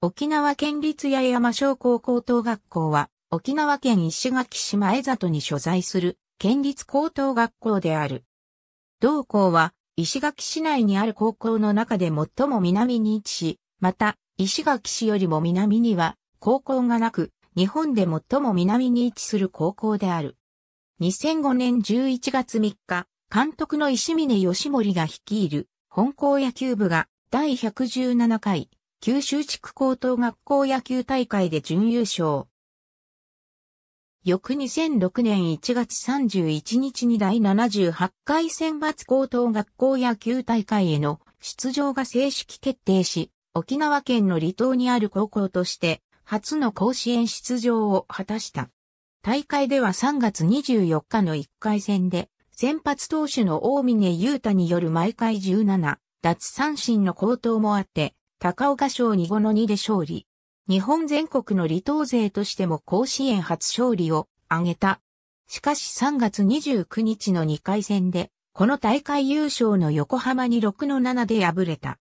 沖縄県立八重山商工高等学校は、沖縄県石垣市前里に所在する県立高等学校である。同校は、石垣市内にある高校の中で最も南に位置し、また、石垣市よりも南には、高校がなく、日本で最も南に位置する高校である。2005年11月3日、監督の石峰義森が率いる、本校野球部が第117回九州地区高等学校野球大会で準優勝。翌2006年1月31日に第78回選抜高等学校野球大会への出場が正式決定し、沖縄県の離島にある高校として初の甲子園出場を果たした。大会では3月24日の1回戦で、先発投手の大峰雄太による毎回17、奪三振の高騰もあって、高岡賞2後の2で勝利。日本全国の離島勢としても甲子園初勝利を挙げた。しかし3月29日の2回戦で、この大会優勝の横浜に6の7で敗れた。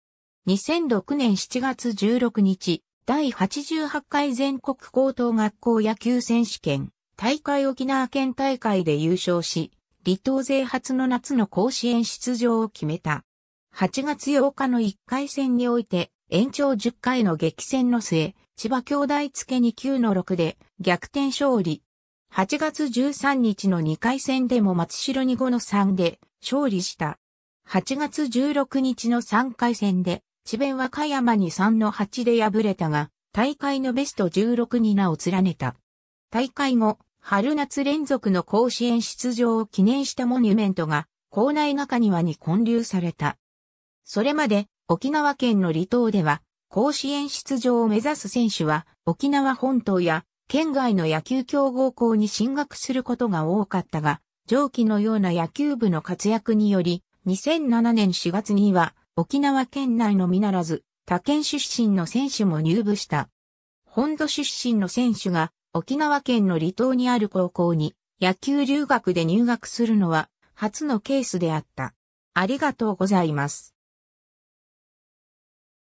2006年7月16日、第88回全国高等学校野球選手権、大会沖縄県大会で優勝し、離島勢初の夏の甲子園出場を決めた。8月8日の1回戦において、延長10回の激戦の末、千葉兄弟付けに9の6で逆転勝利。8月13日の2回戦でも松代に5の3で勝利した。8月16日の3回戦で、智弁和歌山に3の8で敗れたが、大会のベスト16に名を連ねた。大会後、春夏連続の甲子園出場を記念したモニュメントが、校内中庭に混流された。それまで、沖縄県の離島では、甲子園出場を目指す選手は、沖縄本島や県外の野球強豪校に進学することが多かったが、上記のような野球部の活躍により、2007年4月には、沖縄県内のみならず、他県出身の選手も入部した。本土出身の選手が、沖縄県の離島にある高校に、野球留学で入学するのは、初のケースであった。ありがとうございます。